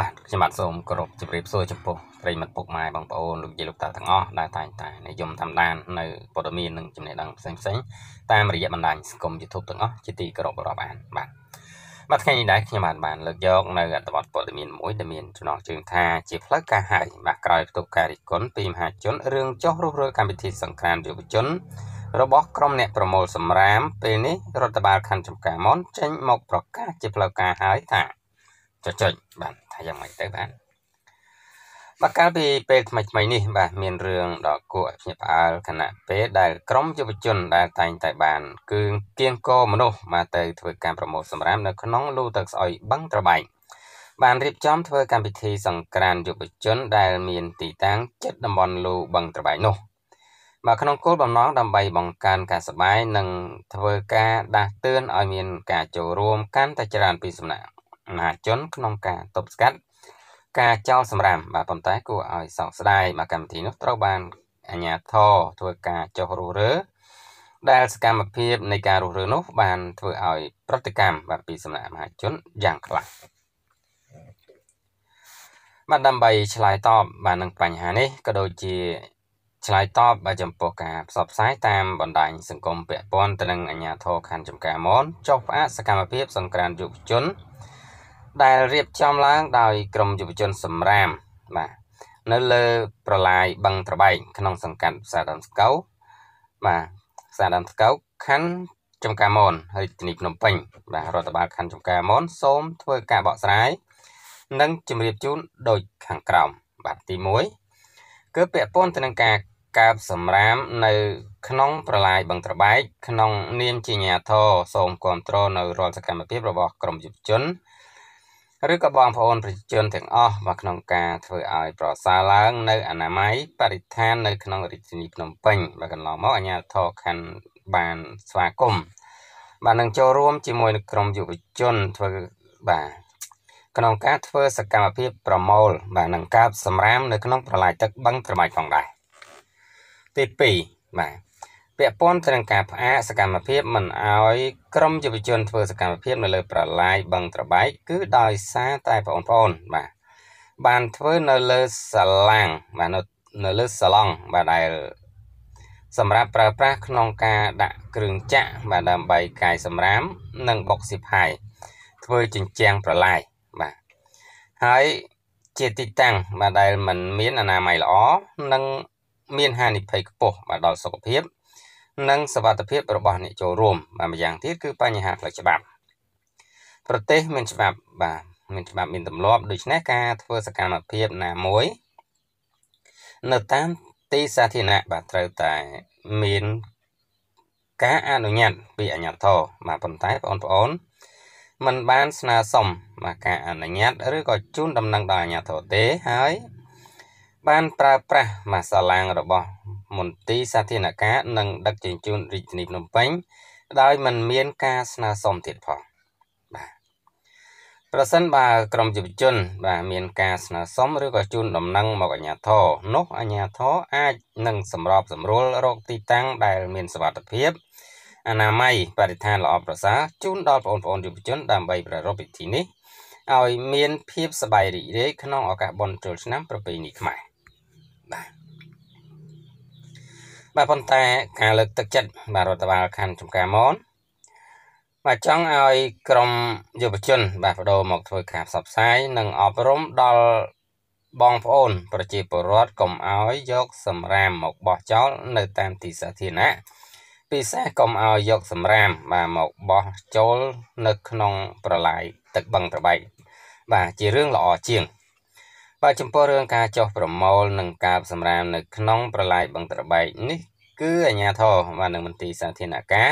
បាទខ្ញុំបាទសូមគោរពជម្រាបសួរចំពោះប្រិមិត្តពុកម៉ែបងប្អូនលោកយាយលោកតាទាំងអស់ដែលតែងតែនិយមតាមដាននៅព័ត៌មាននិងចំណេះដឹងផ្សេងផ្សេងតាមរយៈបណ្ដាញសង្គម YouTube ទាំងអស់ជាទីគោរពរាប់អានបាទបាទថ្ងៃនេះដែរខ្ញុំបាទបានលើកយកនៅអត្ថបទព័ត៌មានមួយដែលមានចំណងជើងថា ជាផ្លូវការហើយបាទក្រោយផ្ទុកការរិះគន់ពីមហាជនរឿងចោះរុះរើកម្មវិធីសង្គ្រាមយុវជន របស់ក្រុមអ្នកប្រមូលសម្រាម ពេលនេះរដ្ឋបាលខណ្ឌចំការមនចេញមកប្រកាសជាផ្លូវការហើយថាចុចចុចបាទថាយ៉ាងម៉េចទៅបាទបាទកាលពីពេលថ្មីថ្មីនេះបាទមានរឿងដ៏គួរឲ្យភ្ញាក់ផ្អើលខណៈពេលដែលក្រមយុវជនដែលតែងតែបាន គឺគៀងកមនុស្សមកទៅធ្វើការប្រមូលសម្រាមនៅក្នុងលូទឹកស្អុយបឹងត្របែកបានរៀបចំធ្វើកម្មវិធី សង្ក្រានយុវជន ដែលមានទីតាំងជិតតំបន់លូបឹងត្របែកនោះបាទក្នុងគោលបំណងដើម្បីបង្កើនការសប្បាយនិងធ្វើការដាស់តឿនឲ្យមានការចូលរួមកាន់តែច្រើនពីសំណាក់មហាជន ក្នុងការទប់ស្កាត់ការចោលសម្រាមបាទប៉ុន្តែគួរឲ្យសោកស្ដាយបាទកម្មវិធីនោះត្រូវបានអាជ្ញាធរធ្វើការចោះរុះរើដែលសកម្មភាពនៃការរុះរើនោះបានធ្វើឲ្យ ប្រតិកម្មបាទពីសំណាក់មហាជនយ៉ាងខ្លាំងបាទដើម្បីឆ្លើយតបបាទនឹងបញ្ហានេះក៏ដូចជាឆ្លើយតបបាទចំពោះការផ្សព្វផ្សាយតាមបណ្ដាញសង្គមពាក់ព័ន្ធទៅនឹងអាជ្ញាធរខណ្ឌចំការមនចុះផ្អាកសកម្មភាព សង្គ្រាមយុវជនដែលរៀបចំឡើងដោយ ក្រមយុវជនសម្រាមបាទនៅលើប្រឡាយបឹងត្របែកក្នុងសង្កាត់ផ្សារដើមស្កោបាទផ្សារដើមស្កោខណ្ឌចំការមនហើយទីនេះភ្នំពេញ បាទរដ្ឋបាលខណ្ឌចំការមនសូមធ្វើការបកស្រាយ និងជំរាបជូនដូចខាងក្រោមបាទទី1គឺពាក់ព័ន្ធទៅនឹងការកើបសម្រាម នៅ ក្នុងប្រឡាយបឹងត្របែកក្នុង នាមជាញាធរសូមគ្រប់គ្រងនៅរាល់សកម្មភាពរបស់ក្រមយុវជនឬក៏បងប្អូនប្រជាជនទាំងអស់មកក្នុងការធ្វើឲ្យប្រសើរឡើងនៅអនាម័យបរិស្ថាននៅក្នុងរាជធានីភ្នំពេញបាទកន្លងមកអាជ្ញាធរខណ្ឌបានស្វាគមន៍បាទនឹងចូលរួមជាមួយនឹងក្រមយុវជនធ្វើបាទក្នុងការធ្វើសកម្មភាពប្រមូលបាទនឹងកាប់សម្រាមនៅក្នុងប្រឡាយទឹកបឹងត្រមាច់ផងដែរទី2បាទពាក់ព័ន្ធទៅនឹងការផ្អាកសកម្មភាពមិនអោយក្រមយុវជនធ្វើសកម្មភាពនៅលើប្រឡាយបឹងត្របែកគឺដោយសារតែបងប្អូនបាទបានធ្វើនៅលើសាឡាំងបាទនៅនៅលើសាឡង់បាទដែលសម្រាប់ប្រើប្រាស់ក្នុងការដាក់គ្រឿងចាក់បាទដើម្បីកាយសម្រាមនិងបុកស៊ីផាយធ្វើជញ្ជាំងប្រឡាយបាទហើយជាទីតាំងបាទដែលมันមានអនាម័យល្អនិងមានហានិភ័យខ្ពស់បាទដល់សុខភាពនិងសវត្ថភាពរបស់អ្នកចូលរួមបាទម្យ៉ាងទៀតគឺបញ្ហាផ្លូវច្បាប់ប្រទេសមានច្បាប់បាទមានច្បាប់មានទម្លាប់ដូច្នេះការធ្វើសកម្មភាពណាមួយនៅតាមទីសាធារណៈបាទត្រូវតែមានការអនុញ្ញាតពីអាជ្ញាធរបាទប៉ុន្តែបងប្អូនมันបានស្នើសុំបាទការអនុញ្ញាតឬក៏ជូនដំណឹងដល់អាជ្ញាធរទេហើយបានប្រើប្រាស់បាទសាឡាងរបស់មន្ទីរសាធារណការនិងដឹកជញ្ជូនរាជធានីភ្នំពេញដោយមិនមានការស្នើសុំទៀតផងបាទប្រសិនបើក្រមយុវជន បាទមានការស្នើសុំឬក៏ជូនដំណឹងមកអាជ្ញាធរនោះអាជ្ញាធរអាចនឹងសម្របសម្រួលរកទីតាំង ដែលមានសុវត្ថិភាពអនាម័យបរិស្ថានល្អប្រសើរជូនដល់បងប្អូនយុវជន ដើម្បីប្រារព្ធពិធីនេះឲ្យ មានភាពសប្បាយរីករាយក្នុងឱកាសបុណ្យចូលឆ្នាំ ប្រពៃណីខ្មែរបាទបាទប៉ុន្តែការលើកទឹកចិត្តបាទរដ្ឋបាលខណ្ឌចំការមនបាទចង់ឲ្យក្រមយុវជន បាទបដូរមកធ្វើការផ្សព្វផ្សាយនិងអប់រំដល់បងប្អូន ប្រជាពលរដ្ឋកុំឲ្យយកសម្រាមមកបោះចោលនៅតាមទីសាធារណៈពិសេសកុំឲ្យយកសម្រាម បាទមកបោះចោលនៅក្នុងប្រឡាយទឹកបឹងត្របែកបាទជារឿងល្អជាងបាទចំពោះរឿងការចោះប្រមូលនិងការសម្រាមនៅក្នុងប្រឡាយបឹងត្របែកនេះ គឺអាជ្ញាធរបាទនឹងមន្ទីរសាធារណការ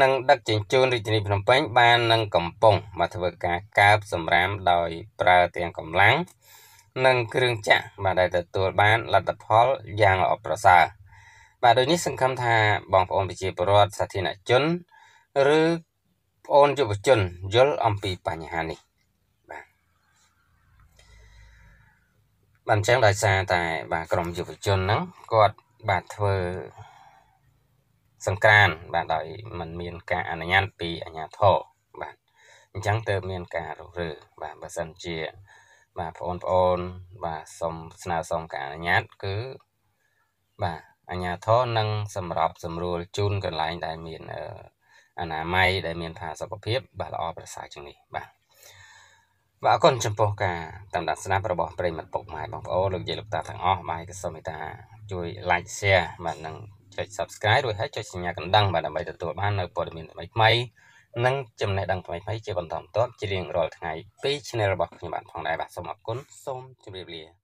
និងដឹកជញ្ជូនរាជធានីភ្នំពេញ បាននឹងកំពុងមកធ្វើការកើបសម្រាមដោយប្រើទាំងកម្លាំង និងគ្រឿងចាក់បាទដែលទទួលបានលទ្ធផលយ៉ាងល្អប្រសើរបាទដូចនេះសង្ឃឹមថាបងប្អូនប្រជាពលរដ្ឋសាធារណជនឬបងប្អូនយុវជនយល់អំពីបញ្ហានេះបាទអញ្ចឹងដោយសារតែ បាទក្រមយុវជនហ្នឹងគាត់បាទធ្វើសង្ក្រានបាទដោយมันមានការអនុញ្ញាតពីអាជ្ញាធរបាទអញ្ចឹងទើបមានការរុះរើបាទបើសិនជា បាទបងប្អូន បាទសូមស្នើសុំការអនុញ្ញាត គឺបាទអាជ្ញាធរនឹងសម្របសម្រួលជូនកន្លែងដែលមានអនាម័យដែលមានផាសុកភាពបាទល្អប្រសើរជាងនេះបាទបាទអរគុណចំពោះការតាមដានស្ដាប់របស់ប្រិមត្តពុកម៉ែបងប្អូនលោកយាយលោកតាទាំងអស់បាទក៏សូមមេត្តាជួយ like share បាទនិងចុច subscribe រួចហើយចុចសញ្ញាកណ្ដឹងបាទដើម្បីទទួលបាននៅព័ត៌មានថ្មីថ្មីនិងចំណេះដឹងថ្មីថ្មីជាបន្តបន្ទាប់ជារៀងរាល់ថ្ងៃពី channel របស់ខ្ញុំបាទផងដែរបាទសូមអរគុណសូមជម្រាបលា